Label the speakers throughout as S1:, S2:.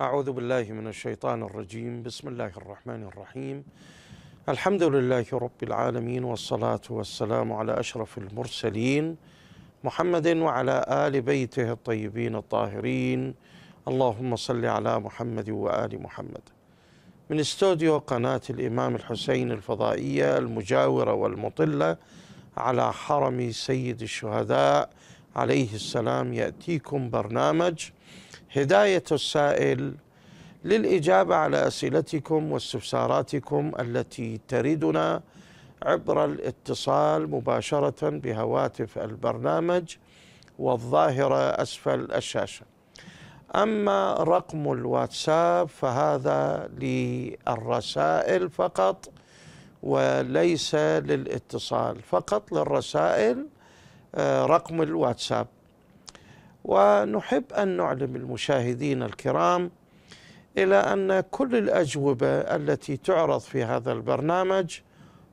S1: أعوذ بالله من الشيطان الرجيم بسم الله الرحمن الرحيم الحمد لله رب العالمين والصلاة والسلام على أشرف المرسلين محمد وعلى آل بيته الطيبين الطاهرين اللهم صل على محمد وآل محمد من استوديو قناة الإمام الحسين الفضائية المجاورة والمطلة على حرم سيد الشهداء عليه السلام يأتيكم برنامج هداية السائل للإجابة على أسئلتكم واستفساراتكم التي تردنا عبر الاتصال مباشرة بهواتف البرنامج والظاهرة أسفل الشاشة أما رقم الواتساب فهذا للرسائل فقط وليس للاتصال فقط للرسائل آه، رقم الواتساب ونحب أن نعلم المشاهدين الكرام إلى أن كل الأجوبة التي تعرض في هذا البرنامج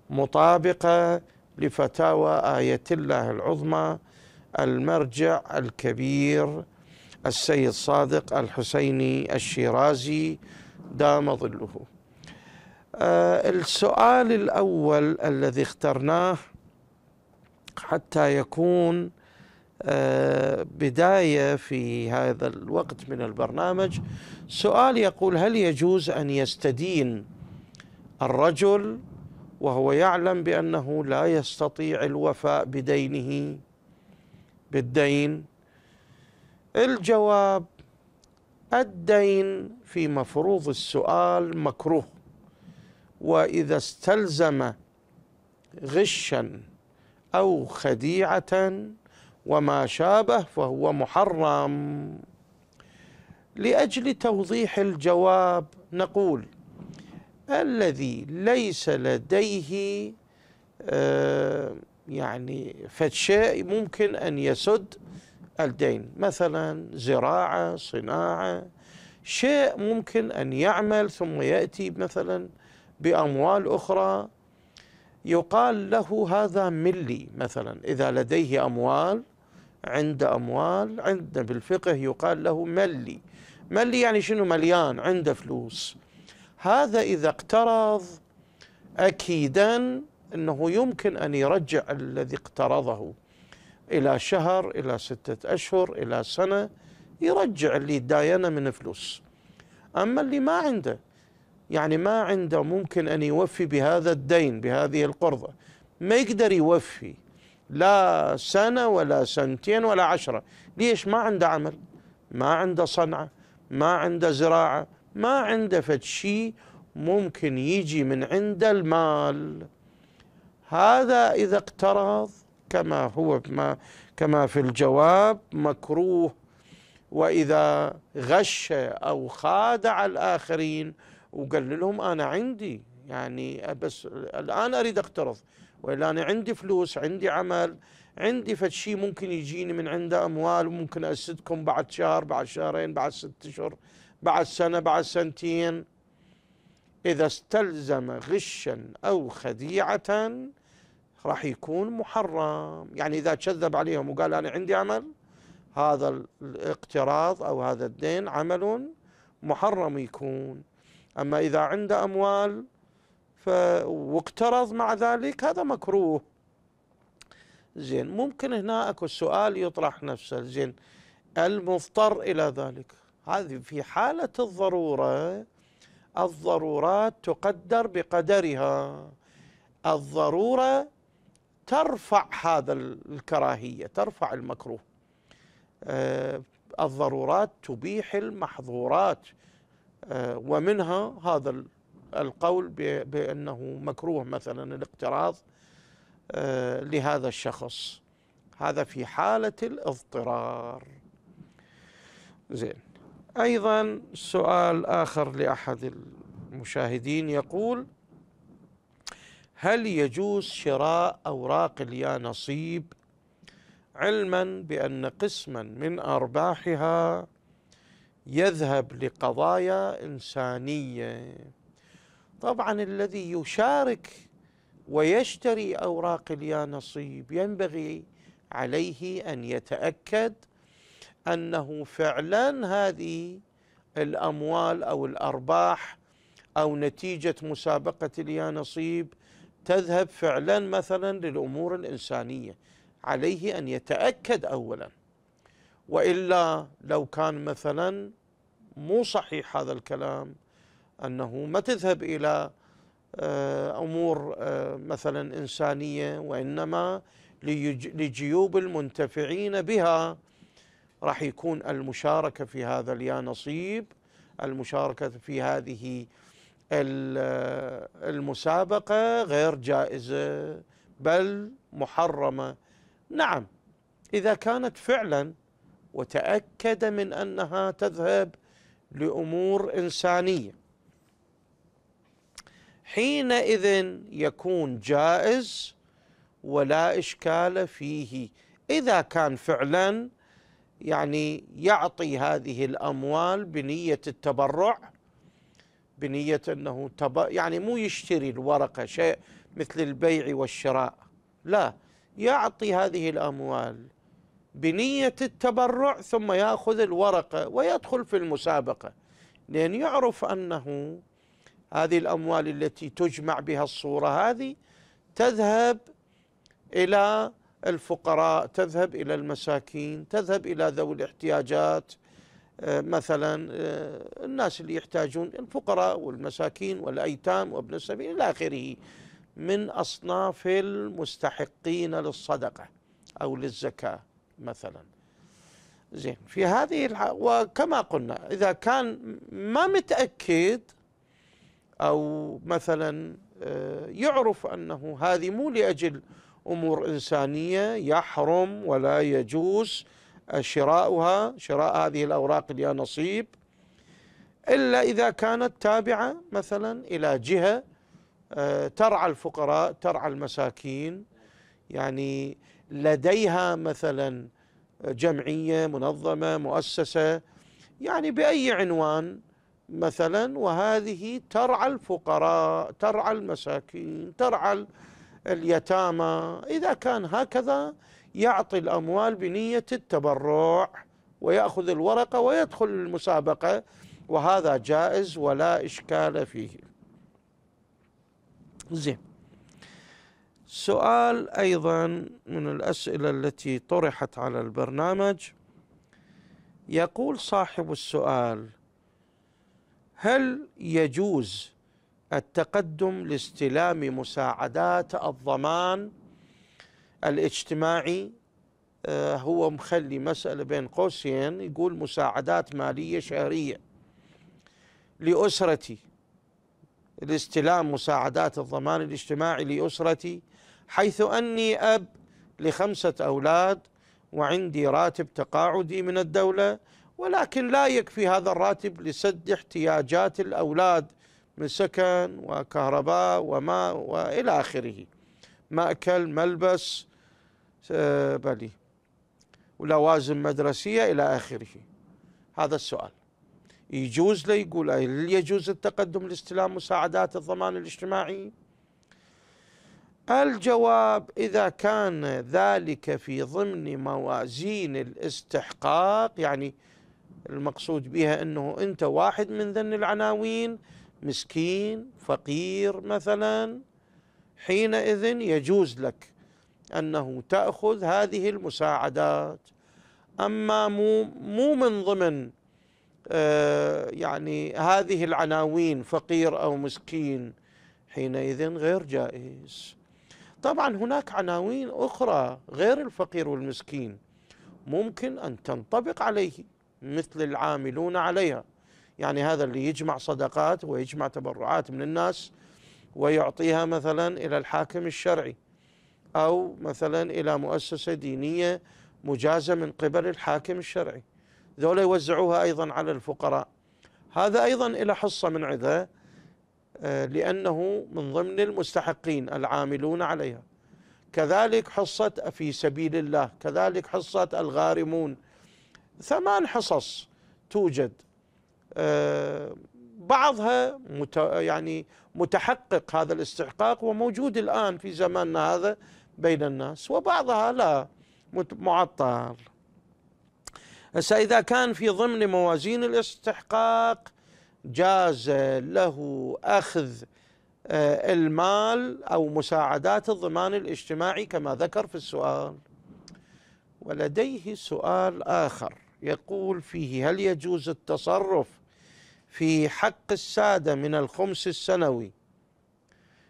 S1: مطابقة لفتاوى آية الله العظمى المرجع الكبير السيد صادق الحسيني الشيرازي دام ظله آه، السؤال الأول الذي اخترناه حتى يكون آه، بداية في هذا الوقت من البرنامج سؤال يقول هل يجوز أن يستدين الرجل وهو يعلم بأنه لا يستطيع الوفاء بدينه بالدين الجواب الدين في مفروض السؤال مكروه واذا استلزم غشا او خديعه وما شابه فهو محرم لاجل توضيح الجواب نقول الذي ليس لديه آه، يعني فشيء ممكن ان يسد الدين مثلا زراعه صناعه شيء ممكن ان يعمل ثم ياتي مثلا باموال اخرى يقال له هذا ملي مثلا اذا لديه اموال عند أموال عندنا بالفقه يقال له ملي ملي يعني شنو مليان عنده فلوس هذا إذا اقترض أكيدا أنه يمكن أن يرجع الذي اقترضه إلى شهر إلى ستة أشهر إلى سنة يرجع اللي داينه من فلوس أما اللي ما عنده يعني ما عنده ممكن أن يوفي بهذا الدين بهذه القرضة ما يقدر يوفي لا سنة ولا سنتين ولا عشرة ليش ما عنده عمل ما عنده صنعة ما عنده زراعة ما عنده فد شيء ممكن يجي من عنده المال هذا إذا اقترض كما هو ما كما في الجواب مكروه وإذا غش أو خادع الآخرين وقال لهم أنا عندي يعني بس الآن أريد أقترض والا انا عندي فلوس عندي عمل عندي فد شيء ممكن يجيني من عنده اموال وممكن اسدكم بعد شهر بعد شهرين بعد ست اشهر بعد سنه بعد سنتين اذا استلزم غشا او خديعه راح يكون محرم يعني اذا كذب عليهم وقال انا عندي عمل هذا الاقتراض او هذا الدين عمل محرم يكون اما اذا عنده اموال واقترض مع ذلك هذا مكروه زين ممكن هنا اكو السؤال يطرح نفسه زين المضطر الى ذلك هذه في حاله الضروره الضرورات تقدر بقدرها الضروره ترفع هذا الكراهيه ترفع المكروه آه، الضرورات تبيح المحظورات آه، ومنها هذا القول بأنه مكروه مثلا الاقتراض آه، لهذا الشخص هذا في حالة الاضطرار زين أيضا سؤال آخر لأحد المشاهدين يقول هل يجوز شراء أوراق اليانصيب علما بأن قسما من أرباحها يذهب لقضايا إنسانية طبعا الذي يشارك ويشتري اوراق اليانصيب ينبغي عليه ان يتاكد انه فعلا هذه الاموال او الارباح او نتيجه مسابقه اليانصيب تذهب فعلا مثلا للامور الانسانيه عليه ان يتاكد اولا والا لو كان مثلا مو صحيح هذا الكلام أنه ما تذهب إلى آه، أمور آه، مثلا إنسانية وإنما لجيوب المنتفعين بها راح يكون المشاركة في هذا اليانصيب المشاركة في هذه المسابقة غير جائزة بل محرمة نعم إذا كانت فعلا وتأكد من أنها تذهب لأمور إنسانية حينئذ يكون جائز ولا اشكال فيه اذا كان فعلا يعني يعطي هذه الاموال بنيه التبرع بنيه انه تب... يعني مو يشتري الورقه شيء مثل البيع والشراء لا يعطي هذه الاموال بنيه التبرع ثم ياخذ الورقه ويدخل في المسابقه لان يعرف انه هذه الأموال التي تجمع بها الصورة هذه تذهب إلى الفقراء تذهب إلى المساكين تذهب إلى ذوي الاحتياجات آه، مثلا آه، الناس اللي يحتاجون الفقراء والمساكين والأيتام وابن السبيل إلى آخره من أصناف المستحقين للصدقة أو للزكاة مثلا زين في هذه وكما قلنا إذا كان ما متأكد او مثلا آه، يعرف انه هذه مو لاجل امور انسانيه يحرم ولا يجوز شراؤها شراء هذه الاوراق اللي نصيب الا اذا كانت تابعه مثلا الى جهه آه، ترعى الفقراء ترعى المساكين يعني لديها مثلا جمعيه منظمه مؤسسه يعني باي عنوان مثلا وهذه ترعى الفقراء ترعى المساكين ترعى اليتامى اذا كان هكذا يعطي الاموال بنيه التبرع وياخذ الورقه ويدخل المسابقه وهذا جائز ولا اشكال فيه. زين. سؤال ايضا من الاسئله التي طرحت على البرنامج يقول صاحب السؤال هل يجوز التقدم لاستلام مساعدات الضمان الاجتماعي آه، هو مخلي مسألة بين قوسين يقول مساعدات مالية شهرية لأسرتي لاستلام مساعدات الضمان الاجتماعي لأسرتي حيث أني أب لخمسة أولاد وعندي راتب تقاعدي من الدولة ولكن لا يكفي هذا الراتب لسد احتياجات الأولاد من سكن وكهرباء وماء وإلى آخره مأكل ملبس آه، بلي ولوازم مدرسية إلى آخره هذا السؤال يجوز لي يقول هل يجوز التقدم لاستلام مساعدات الضمان الاجتماعي الجواب إذا كان ذلك في ضمن موازين الاستحقاق يعني المقصود بها أنه أنت واحد من ذن العناوين مسكين فقير مثلا حينئذ يجوز لك أنه تأخذ هذه المساعدات أما مو, مو من ضمن آه يعني هذه العناوين فقير أو مسكين حينئذ غير جائز طبعا هناك عناوين أخرى غير الفقير والمسكين ممكن أن تنطبق عليه مثل العاملون عليها يعني هذا اللي يجمع صدقات ويجمع تبرعات من الناس ويعطيها مثلا إلى الحاكم الشرعي أو مثلا إلى مؤسسة دينية مجازة من قبل الحاكم الشرعي ذولا يوزعوها أيضا على الفقراء هذا أيضا إلى حصة من عذا آه، لأنه من ضمن المستحقين العاملون عليها كذلك حصة في سبيل الله كذلك حصة الغارمون ثمان حصص توجد آه، بعضها مت يعني متحقق هذا الاستحقاق وموجود الآن في زماننا هذا بين الناس وبعضها لا معطل هسه إذا كان في ضمن موازين الاستحقاق جاز له أخذ آه، المال أو مساعدات الضمان الاجتماعي كما ذكر في السؤال ولديه سؤال آخر يقول فيه هل يجوز التصرف في حق الساده من الخمس السنوي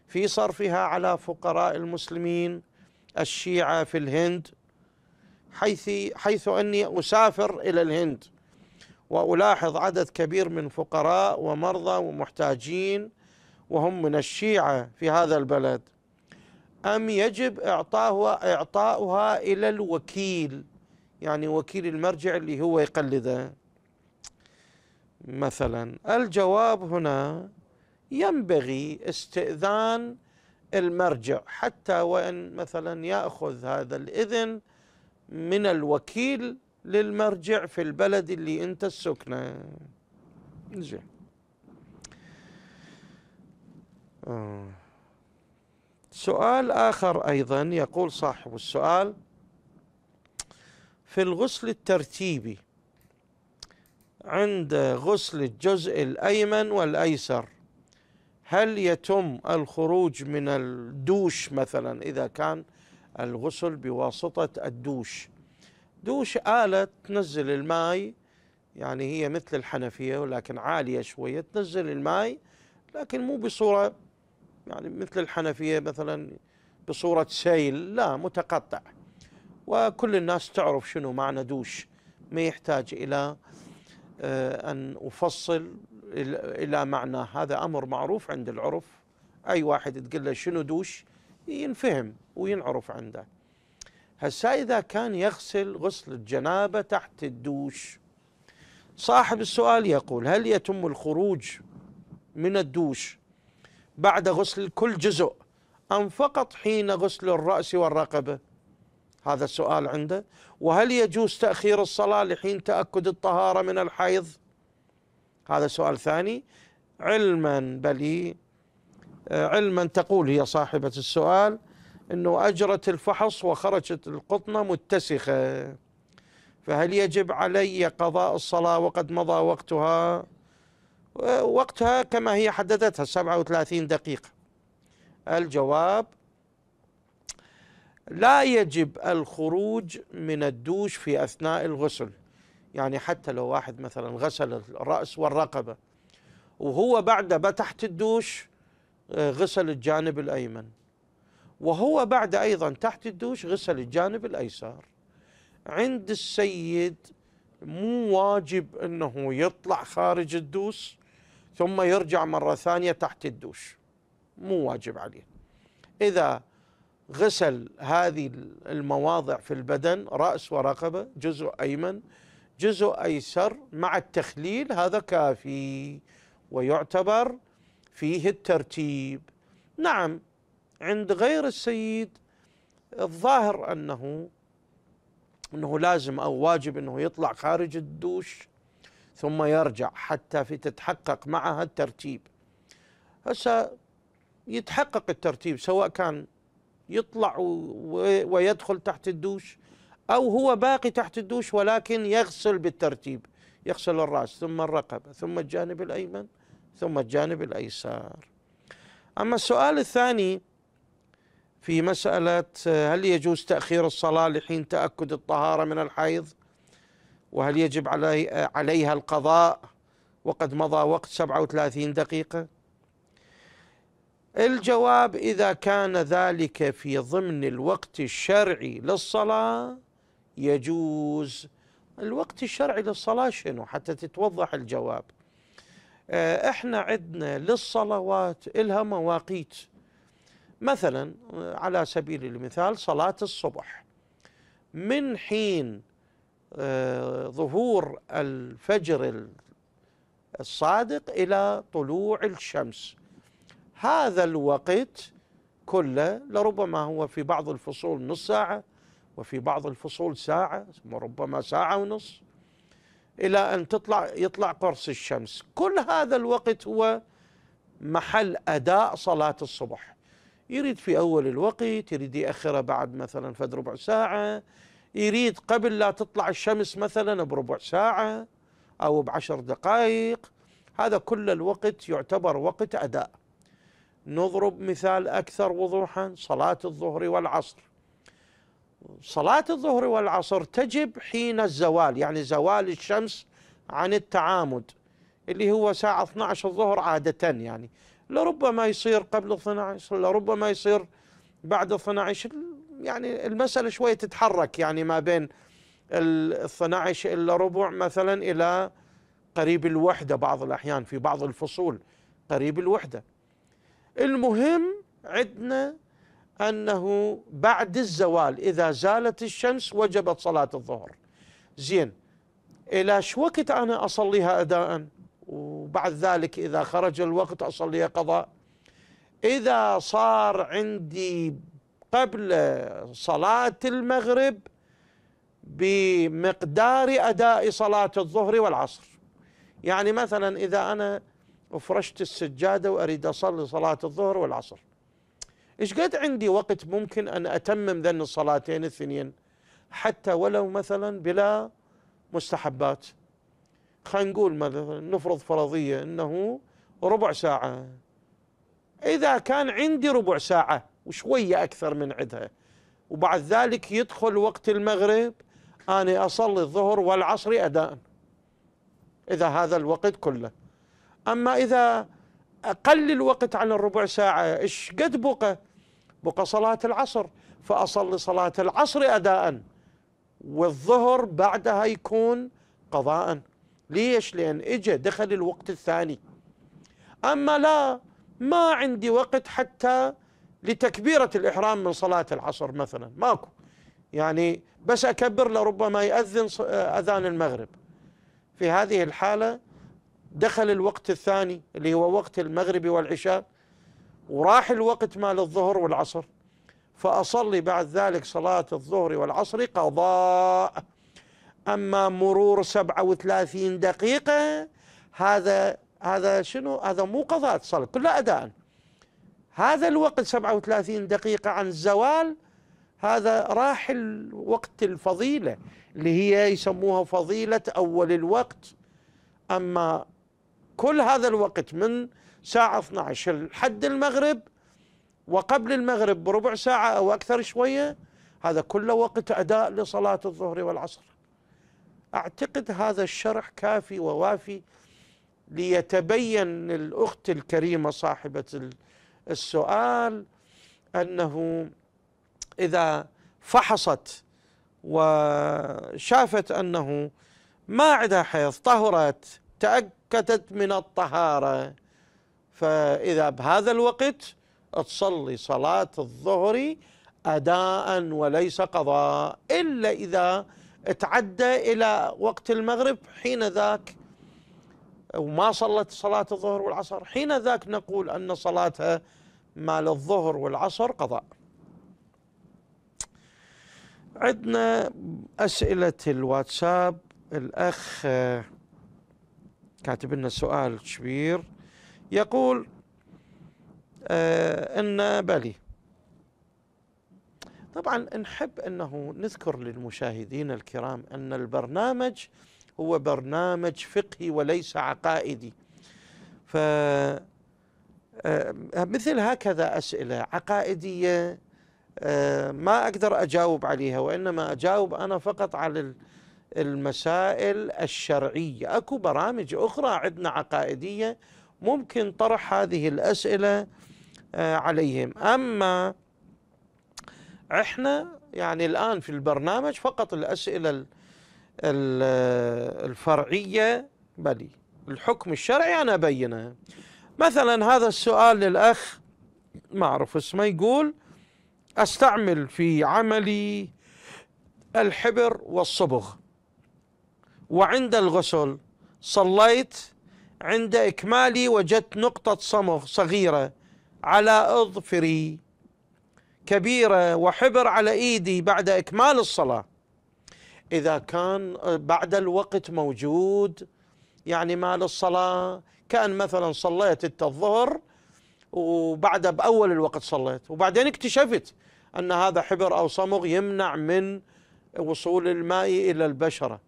S1: في صرفها على فقراء المسلمين الشيعه في الهند حيث حيث اني اسافر الى الهند والاحظ عدد كبير من فقراء ومرضى ومحتاجين وهم من الشيعه في هذا البلد ام يجب اعطاها اعطاؤها الى الوكيل يعني وكيل المرجع اللي هو يقلده مثلا الجواب هنا ينبغي استئذان المرجع حتى وان مثلا ياخذ هذا الاذن من الوكيل للمرجع في البلد اللي انت السكنه زين آه. سؤال اخر ايضا يقول صاحب السؤال في الغسل الترتيبي عند غسل الجزء الايمن والايسر هل يتم الخروج من الدوش مثلا اذا كان الغسل بواسطه الدوش دوش آلة تنزل الماء يعني هي مثل الحنفية ولكن عالية شوية تنزل الماء لكن مو بصورة يعني مثل الحنفية مثلا بصورة سيل لا متقطع وكل الناس تعرف شنو معنى دوش ما يحتاج إلى آه، أن أفصل إلى معنى هذا أمر معروف عند العرف أي واحد تقول له شنو دوش ينفهم وينعرف عنده هسا إذا كان يغسل غسل الجنابة تحت الدوش صاحب السؤال يقول هل يتم الخروج من الدوش بعد غسل كل جزء أم فقط حين غسل الرأس والرقبة هذا السؤال عنده وهل يجوز تأخير الصلاة لحين تأكد الطهارة من الحيض هذا سؤال ثاني علما بل آه، علما تقول هي صاحبة السؤال أنه أجرت الفحص وخرجت القطنة متسخة فهل يجب علي قضاء الصلاة وقد مضى وقتها آه، وقتها كما هي حددتها 37 دقيقة الجواب لا يجب الخروج من الدوش في اثناء الغسل يعني حتى لو واحد مثلا غسل الراس والرقبه وهو بعد تحت الدوش آه، غسل الجانب الايمن وهو بعد ايضا تحت الدوش غسل الجانب الايسر عند السيد مو واجب انه يطلع خارج الدوش ثم يرجع مره ثانيه تحت الدوش مو واجب عليه اذا غسل هذه المواضع في البدن رأس ورقبة جزء أيمن جزء أيسر مع التخليل هذا كافي ويعتبر فيه الترتيب نعم عند غير السيد الظاهر أنه أنه لازم أو واجب أنه يطلع خارج الدوش ثم يرجع حتى في تتحقق معها الترتيب هسه يتحقق الترتيب سواء كان يطلع ويدخل تحت الدوش أو هو باقي تحت الدوش ولكن يغسل بالترتيب يغسل الرأس ثم الرقبة ثم الجانب الأيمن ثم الجانب الأيسر أما السؤال الثاني في مسألة هل يجوز تأخير الصلاة لحين تأكد الطهارة من الحيض وهل يجب علي عليها القضاء وقد مضى وقت 37 دقيقة الجواب اذا كان ذلك في ضمن الوقت الشرعي للصلاه يجوز الوقت الشرعي للصلاه شنو حتى تتوضح الجواب آه، احنا عندنا للصلوات الها مواقيت مثلا آه، على سبيل المثال صلاه الصبح من حين آه، ظهور الفجر الصادق الى طلوع الشمس هذا الوقت كله لربما هو في بعض الفصول نص ساعة وفي بعض الفصول ساعة وربما ساعة ونص إلى أن تطلع يطلع قرص الشمس كل هذا الوقت هو محل أداء صلاة الصبح يريد في أول الوقت يريد يأخره بعد مثلا فد ربع ساعة يريد قبل لا تطلع الشمس مثلا بربع ساعة أو بعشر دقائق هذا كل الوقت يعتبر وقت أداء نضرب مثال اكثر وضوحا صلاه الظهر والعصر صلاه الظهر والعصر تجب حين الزوال يعني زوال الشمس عن التعامد اللي هو ساعه 12 الظهر عاده يعني لربما يصير قبل 12 لربما يصير بعد 12 يعني المساله شويه تتحرك يعني ما بين ال 12 الا ربع مثلا الى قريب الوحده بعض الاحيان في بعض الفصول قريب الوحده المهم عندنا أنه بعد الزوال إذا زالت الشمس وجبت صلاة الظهر زين إلى شو وقت أنا أصليها أداء وبعد ذلك إذا خرج الوقت أصليها قضاء إذا صار عندي قبل صلاة المغرب بمقدار أداء صلاة الظهر والعصر يعني مثلا إذا أنا وفرشت السجاده واريد اصلي صلاه الظهر والعصر. ايش قد عندي وقت ممكن ان اتمم ذن الصلاتين الاثنين حتى ولو مثلا بلا مستحبات. خلينا نقول مثلا نفرض فرضيه انه ربع ساعه. اذا كان عندي ربع ساعه وشويه اكثر من عندها وبعد ذلك يدخل وقت المغرب أنا أصلي الظهر والعصر أداء إذا هذا الوقت كله أما إذا أقل الوقت عن الربع ساعة إيش قد بقى بقى صلاة العصر فأصلي صلاة العصر أداء والظهر بعدها يكون قضاء ليش لأن اجى دخل الوقت الثاني أما لا ما عندي وقت حتى لتكبيرة الإحرام من صلاة العصر مثلا ماكو يعني بس أكبر لربما يأذن آه، أذان المغرب في هذه الحالة دخل الوقت الثاني اللي هو وقت المغرب والعشاء وراح الوقت مال الظهر والعصر فأصلي بعد ذلك صلاة الظهر والعصر قضاء أما مرور 37 دقيقة هذا هذا شنو هذا مو قضاء صلاة كلها أداء هذا الوقت 37 دقيقة عن الزوال هذا راح الوقت الفضيلة اللي هي يسموها فضيلة أول الوقت أما كل هذا الوقت من ساعة 12 لحد المغرب وقبل المغرب بربع ساعة أو أكثر شوية هذا كله وقت أداء لصلاة الظهر والعصر أعتقد هذا الشرح كافي ووافي ليتبين الأخت الكريمة صاحبة السؤال أنه إذا فحصت وشافت أنه ما عندها حيض طهرت سكتت من الطهارة فإذا بهذا الوقت تصلي صلاة الظهر أداء وليس قضاء إلا إذا تعدى إلى وقت المغرب حين ذاك وما صلت صلاة الظهر والعصر حين ذاك نقول أن صلاتها مال الظهر والعصر قضاء عندنا أسئلة الواتساب الأخ كاتب لنا سؤال كبير يقول آه ان بلي طبعا نحب انه نذكر للمشاهدين الكرام ان البرنامج هو برنامج فقهي وليس عقائدي ف آه، مثل هكذا اسئله عقائديه آه، ما اقدر اجاوب عليها وانما اجاوب انا فقط على المسائل الشرعية أكو برامج أخرى عندنا عقائدية ممكن طرح هذه الأسئلة آه، عليهم أما إحنا يعني الآن في البرنامج فقط الأسئلة الفرعية بلي الحكم الشرعي أنا أبينه مثلا هذا السؤال للأخ ما أعرف اسمه يقول أستعمل في عملي الحبر والصبغ وعند الغسل صليت عند إكمالي وجدت نقطة صمغ صغيرة على أظفري كبيرة وحبر على إيدي بعد إكمال الصلاة إذا كان بعد الوقت موجود يعني مال الصلاة كان مثلا صليت انت الظهر وبعد باول الوقت صليت وبعدين اكتشفت ان هذا حبر او صمغ يمنع من وصول الماء الى البشره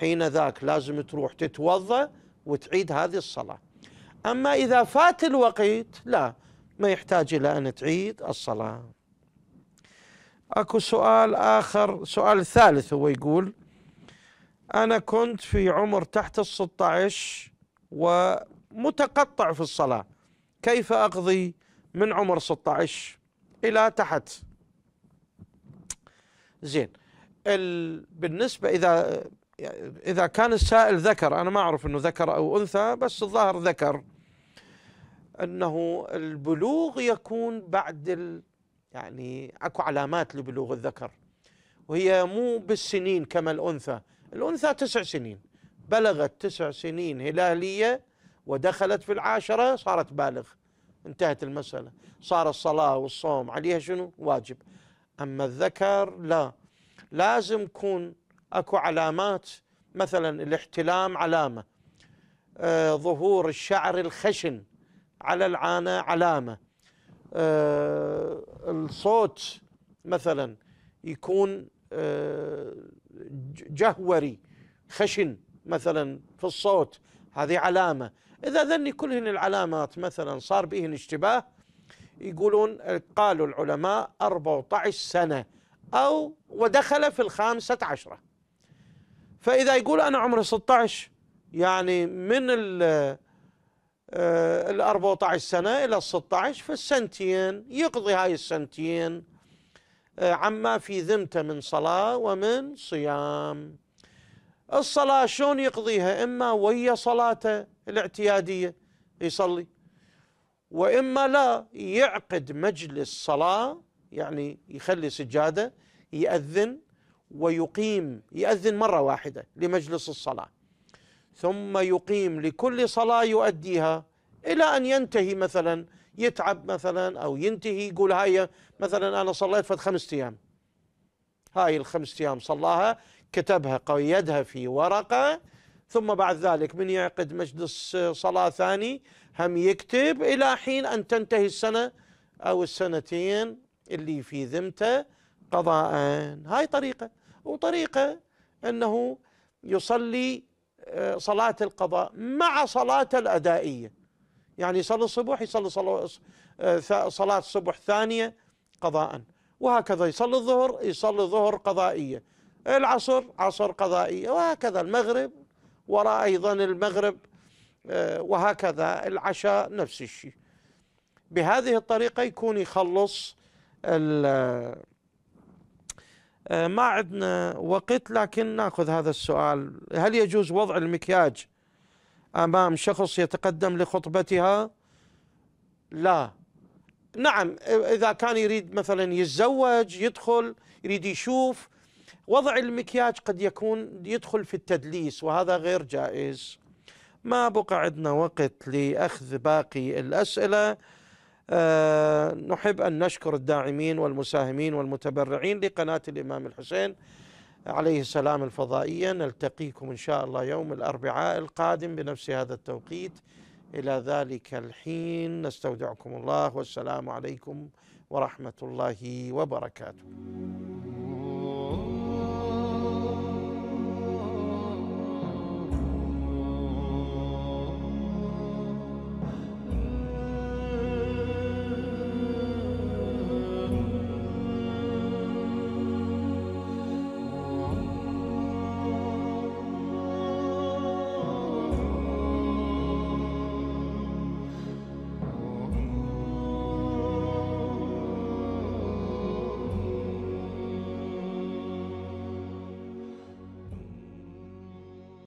S1: حين ذاك لازم تروح تتوضا وتعيد هذه الصلاه اما اذا فات الوقت لا ما يحتاج الى ان تعيد الصلاه اكو سؤال اخر سؤال ثالث هو يقول انا كنت في عمر تحت ال 16 ومتقطع في الصلاه كيف اقضي من عمر 16 الى تحت زين بالنسبه اذا يعني إذا كان السائل ذكر أنا ما أعرف أنه ذكر أو أنثى بس الظاهر ذكر أنه البلوغ يكون بعد ال يعني أكو علامات لبلوغ الذكر وهي مو بالسنين كما الأنثى الأنثى تسع سنين بلغت تسع سنين هلالية ودخلت في العاشرة صارت بالغ انتهت المسألة صار الصلاة والصوم عليها شنو واجب أما الذكر لا لازم يكون اكو علامات مثلا الاحتلام علامه آه ظهور الشعر الخشن على العانه علامه آه الصوت مثلا يكون آه جهوري خشن مثلا في الصوت هذه علامه اذا ذني كلهن العلامات مثلا صار بهن اشتباه يقولون قالوا العلماء 14 سنه او ودخل في الخامسه عشره فإذا يقول أنا عمري 16 يعني من ال آه، ال 14 سنة إلى ال 16 في السنتين يقضي هاي السنتين آه، عما في ذمته من صلاة ومن صيام الصلاة شلون يقضيها إما ويا صلاته الاعتيادية يصلي وإما لا يعقد مجلس صلاة يعني يخلي سجادة يأذن ويقيم يأذن مرة واحدة لمجلس الصلاة ثم يقيم لكل صلاة يؤديها إلى أن ينتهي مثلا يتعب مثلا أو ينتهي يقول هاي مثلا أنا صليت فد خمس أيام هاي الخمس أيام صلاها كتبها قيدها في ورقة ثم بعد ذلك من يعقد مجلس صلاة ثاني هم يكتب إلى حين أن تنتهي السنة أو السنتين اللي في ذمته قضاء هاي طريقة وطريقة أنه يصلي آه، صلاة القضاء مع صلاة الأدائية يعني يصلي الصبح يصلي صلاة صلاة الصبح ثانية قضاء وهكذا يصلي الظهر يصلي الظهر قضائية العصر عصر قضائية وهكذا المغرب وراء أيضا المغرب آه، وهكذا العشاء نفس الشيء بهذه الطريقة يكون يخلص آه، ما عندنا وقت لكن ناخذ هذا السؤال هل يجوز وضع المكياج امام شخص يتقدم لخطبتها لا نعم اذا كان يريد مثلا يتزوج يدخل يريد يشوف وضع المكياج قد يكون يدخل في التدليس وهذا غير جائز ما بقى عندنا وقت لاخذ باقي الاسئله آه، نحب أن نشكر الداعمين والمساهمين والمتبرعين لقناة الإمام الحسين عليه السلام الفضائية نلتقيكم إن شاء الله يوم الأربعاء القادم بنفس هذا التوقيت إلى ذلك الحين نستودعكم الله والسلام عليكم ورحمة الله وبركاته